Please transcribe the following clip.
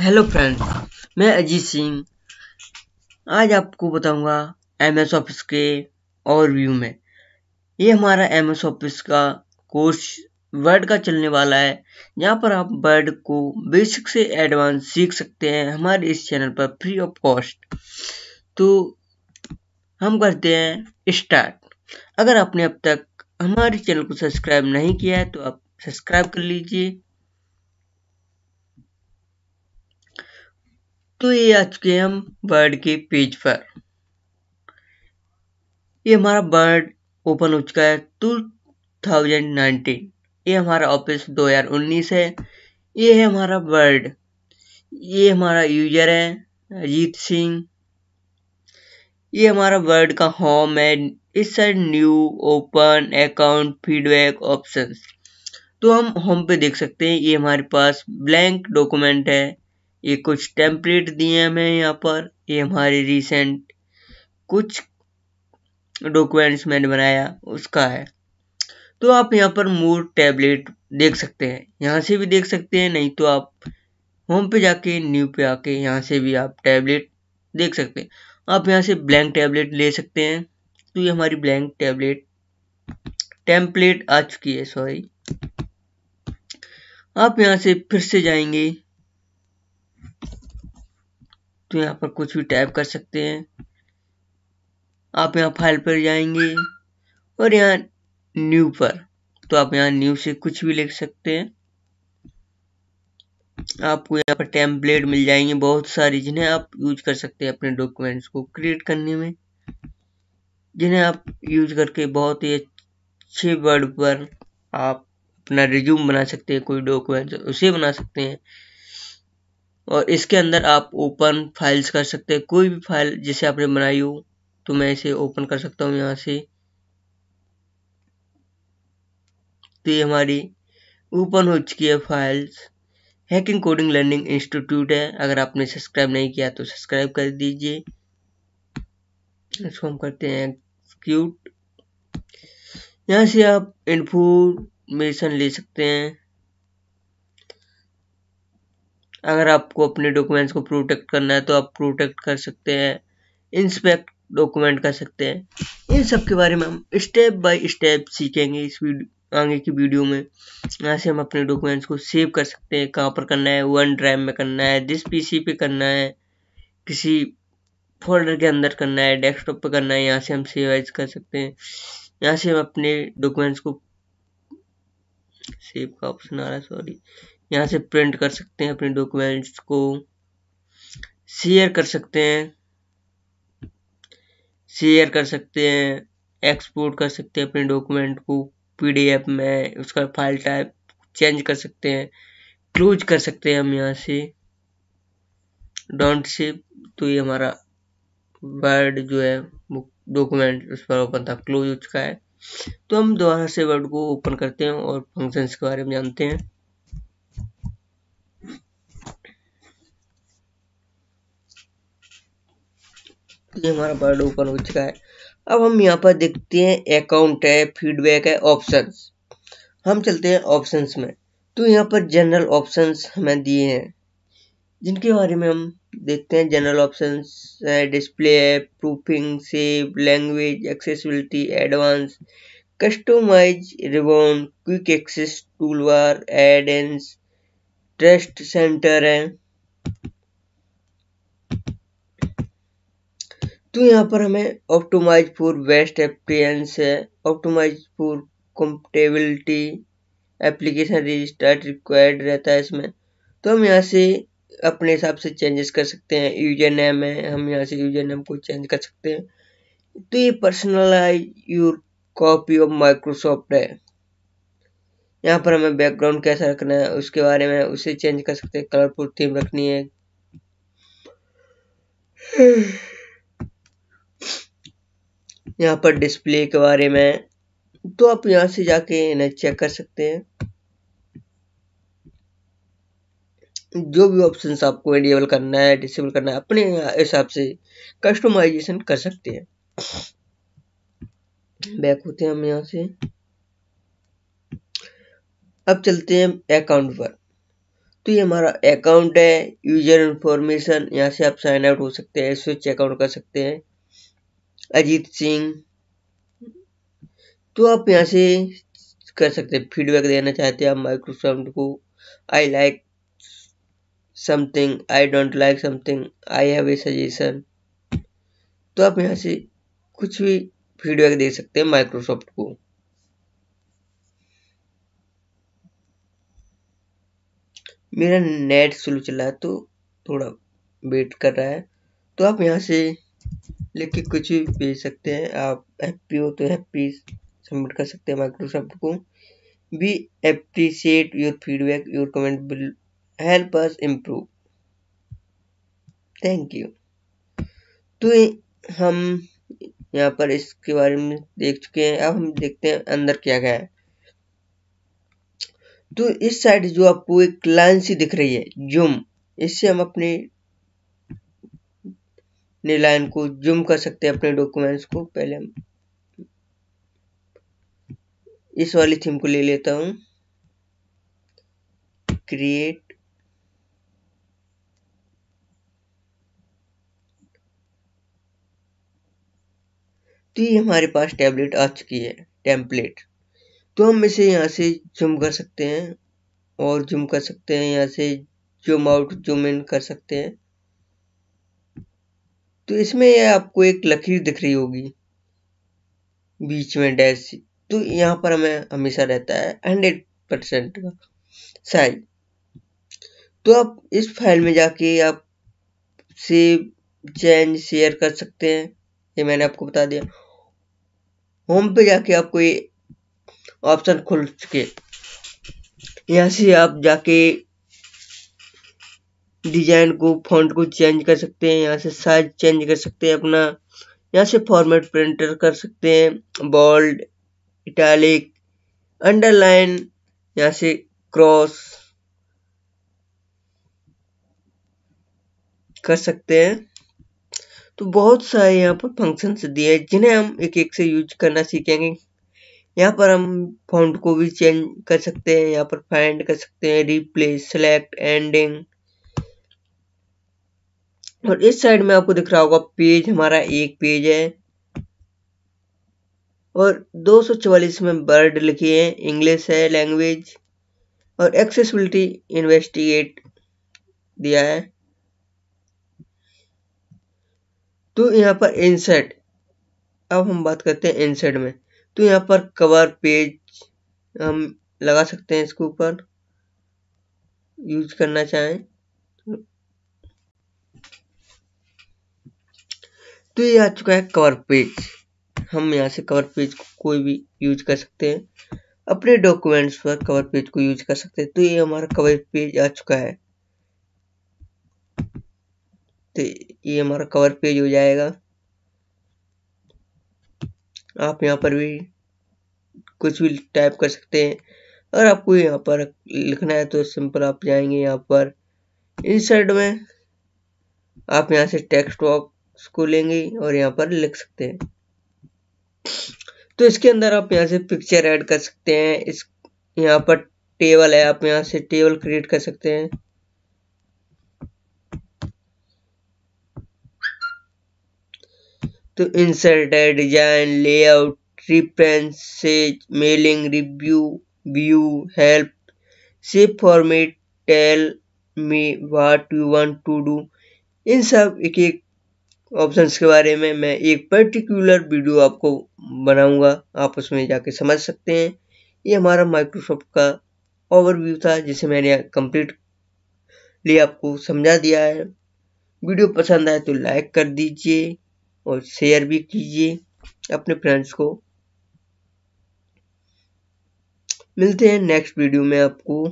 hello friends मैं अजीत सिंह आज आपको बताऊंगा एम एस ऑफिस के और व्यू में ये हमारा एम एस ऑफिस का कोर्स वर्ड का चलने वाला है यहाँ पर आप वर्ड को बेसिक से एडवांस सीख सकते हैं हमारे इस चैनल पर फ्री ऑफ कॉस्ट तो हम करते हैं स्टार्ट अगर आपने अब तक हमारे चैनल को सब्सक्राइब नहीं किया है तो आप सब्सक्राइब कर लीजिए तो ये आ चुके हम बर्ड के पेज पर ये हमारा बर्ड ओपन हो चुका है टू थाउजेंड नाइनटीन ये हमारा ऑफिस दो हजार उन्नीस है ये है हमारा बर्ड ये हमारा यूजर है अजीत सिंह ये हमारा वर्ड का होम है इस side new open account feedback options तो हम होम पे देख सकते हैं ये हमारे पास ब्लैंक डॉक्यूमेंट है ये कुछ टेम्पलेट दिए हमें यहाँ पर ये हमारे रिसेंट कुछ डॉक्यूमेंट्स मैंने बनाया उसका है तो आप यहाँ पर मोर टैबलेट देख सकते हैं यहाँ से भी देख सकते हैं नहीं तो आप होम पे जाके न्यू पे आके यहाँ से भी आप टैबलेट देख सकते हैं आप यहाँ से ब्लैंक टैबलेट ले सकते हैं तो ये हमारी ब्लैंक टैबलेट टेम्पलेट आ चुकी है सॉरी आप यहाँ से फिर से जाएंगे तो यहाँ पर कुछ भी टाइप कर सकते हैं आप यहाँ फाइल पर जाएंगे और यहाँ न्यू पर तो आप यहाँ न्यू से कुछ भी लिख सकते हैं आपको यहाँ पर टेम्पलेट मिल जाएंगे बहुत सारी जिन्हें आप यूज कर सकते हैं अपने डॉक्यूमेंट्स को क्रिएट करने में जिन्हें आप यूज करके बहुत ही अच्छे वर्ड पर आप अपना रिज्यूम बना सकते हैं कोई डॉक्यूमेंट उसे बना सकते हैं और इसके अंदर आप ओपन फाइल्स कर सकते हैं कोई भी फाइल जिसे आपने बनाई हो तो मैं इसे ओपन कर सकता हूँ यहाँ से तो ये हमारी ओपन हो चुकी है files hacking coding learning institute है अगर आपने सब्सक्राइब नहीं किया तो सब्सक्राइब कर दीजिए इसको हम करते हैं एक्सक्यूट यहाँ से आप इन्फॉर्मेशन ले सकते हैं अगर आपको अपने डॉक्यूमेंट्स को प्रोटेक्ट करना है तो आप प्रोटेक्ट कर सकते हैं इंस्पेक्ट डॉक्यूमेंट कर सकते हैं इन सब के बारे में हम स्टेप बाय स्टेप सीखेंगे इस आगे की वीडियो में यहाँ से हम अपने डॉक्यूमेंट्स को सेव कर सकते हैं कहाँ पर करना है वन ड्राइव में करना है जिस पी पे करना है किसी फोल्डर के अंदर करना है डेस्कटॉप पर करना है यहाँ से हम सेव एज कर सकते हैं यहाँ से हम अपने डॉक्यूमेंट्स को सेव का ऑप्शन आ रहा है सॉरी यहाँ से प्रिंट कर सकते हैं अपने डॉक्यूमेंट्स को शेयर कर सकते हैं शेयर कर सकते हैं एक्सपोर्ट कर सकते हैं अपने डॉक्यूमेंट को पीडीएफ में उसका फाइल टाइप चेंज कर सकते हैं क्लोज कर सकते हैं हम यहाँ से डोंट से तो ये हमारा वर्ड जो है डॉक्यूमेंट उस पर ओपन था क्लोज हो चुका है तो हम दोबारा से वर्ड को ओपन करते हैं और फंक्शंस के बारे में जानते हैं ये हमारा वर्ड ओपन हो चुका है अब हम यहाँ पर देखते हैं अकाउंट है फीडबैक है ऑप्शन हम चलते हैं ऑप्शन में तो यहाँ पर जनरल ऑप्शन हमें दिए हैं जिनके बारे में हम देखते हैं जनरल ऑप्शन है डिस्प्ले है proofing save language accessibility advance customise ribbon quick access toolbar add ins trust centre है तो यहाँ पर हमें ऑप्टोमाइज फॉर बेस्ट एक्सपीरियंस है optimise for compatibility application registered required रहता है इसमें तो हम यहाँ से अपने हिसाब से चेंजेस कर सकते हैं यूजर नेम है हम यहाँ से यूजर नेम को चेंज कर सकते हैं तो ये personalise your copy of Microsoft है यहाँ पर हमें बैकग्राउंड कैसा रखना है उसके बारे में उसे चेंज कर सकते हैं कलरफुल थीम रखनी है यहाँ पर डिस्प्ले के बारे में तो आप यहाँ से जाके इन्हें चेक कर सकते हैं जो भी ऑप्शन आपको एनेबल करना है डिसेबल करना है अपने हिसाब से कस्टमाइजेशन कर सकते हैं बैक होते हैं हम यहाँ से अब चलते हैं अकाउंट पर तो ये हमारा अकाउंट है यूजर इंफॉर्मेशन यहाँ से आप साइन आउट हो सकते हैं स्विच अकाउंट कर सकते हैं अजीत सिंह तो आप यहाँ से कर सकते हैं फीडबैक देना चाहते हैं आप माइक्रोसॉफ्ट को I like something I don't like something I have a suggestion तो आप यहाँ से कुछ भी फीडबैक दे सकते हैं माइक्रोसॉफ्ट को मेरा नेट स्लो चला है तो थोड़ा वेट कर रहा है तो आप यहाँ से लेके कुछ भी भेज सकते हैं आप हैप्पी हो तो हैप्पी सबमिट कर सकते हैं माइक्रोसॉफ्ट को we appreciate your feedback your comment will help us improve thank you तो हम यहाँ पर इसके बारे में देख चुके हैं अब हम देखते हैं अंदर क्या क्या है तो इस साइड जो आपको एक लाइन सी दिख रही है जूम इससे हम अपने लाइन को जूम कर सकते हैं अपने डॉक्यूमेंट्स को पहले हम इस वाली थीम को ले लेता हूं क्रिएट तो ये हमारे पास टैबलेट आ चुकी है टेम्पलेट तो हम इसे यहाँ से जूम कर सकते हैं और जूम कर सकते हैं यहाँ से जूम आउट जूम इन कर सकते हैं तो इसमें यह आपको एक लकीर दिख रही होगी बीच में डैश तो यहाँ पर हमें हमेशा रहता है हंड्रेड परसेंट का साइज तो आप इस फाइल में जाके आप सेव चेंज शेयर कर सकते हैं ये मैंने आपको बता दिया होम पे जाके आपको ये ऑप्शन खुल चुके यहाँ से आप जाके डिजाइन को फॉन्ट को चेंज कर सकते हैं यहाँ से साइज चेंज कर सकते हैं अपना यहाँ से फॉर्मेट प्रिंटर कर सकते हैं बोल्ड इटैलिक अंडरलाइन यहाँ से क्रॉस कर सकते हैं तो बहुत सारे यहाँ पर फंक्शंस दिए हैं जिन्हें हम एक एक से यूज करना सीखेंगे यहाँ पर हम फॉन्ट को भी चेंज कर सकते हैं यहाँ पर फाइंड कर सकते हैं रिप्लेस सेलेक्ट एंडिंग और इस साइड में आपको दिख रहा होगा पेज हमारा एक पेज है और दो में बर्ड लिखी है इंग्लिश है लैंग्वेज और एक्सेसिबिलिटी इन्वेस्टिगेट दिया है तो यहाँ पर इंसर्ट अब हम बात करते हैं इंसर्ट में तो यहाँ पर कवर पेज हम लगा सकते हैं इसके ऊपर यूज करना चाहें तो ये आ चुका है कवर पेज हम यहाँ से कवर पेज को कोई भी यूज कर सकते हैं अपने डॉक्यूमेंट्स पर कवर पेज को यूज कर सकते हैं तो ये हमारा कवर पेज आ चुका है तो ये हमारा कवर पेज हो जाएगा आप यहाँ पर भी कुछ भी टाइप कर सकते हैं और आपको यहाँ पर लिखना है तो सिंपल आप जाएंगे यहाँ पर इंसर्ट में आप यहाँ से टेक्स्ट बॉक्स उसको लेंगे और यहाँ पर लिख सकते हैं तो इसके अंदर आप यहाँ से पिक्चर ऐड कर सकते हैं इस यहाँ पर टेबल है आप यहाँ से टेबल क्रिएट कर सकते हैं तो इंसर्ट है design layout references mailing review view help shape format tell me what you want to do इन सब एक एक ऑप्शंस के बारे में मैं एक पर्टिकुलर वीडियो आपको बनाऊंगा आप उसमें जाके समझ सकते हैं ये हमारा माइक्रोसॉफ्ट का ओवरव्यू था जिसे मैंने लिए आपको समझा दिया है वीडियो पसंद आए तो लाइक कर दीजिए और शेयर भी कीजिए अपने फ्रेंड्स को मिलते हैं नेक्स्ट वीडियो में आपको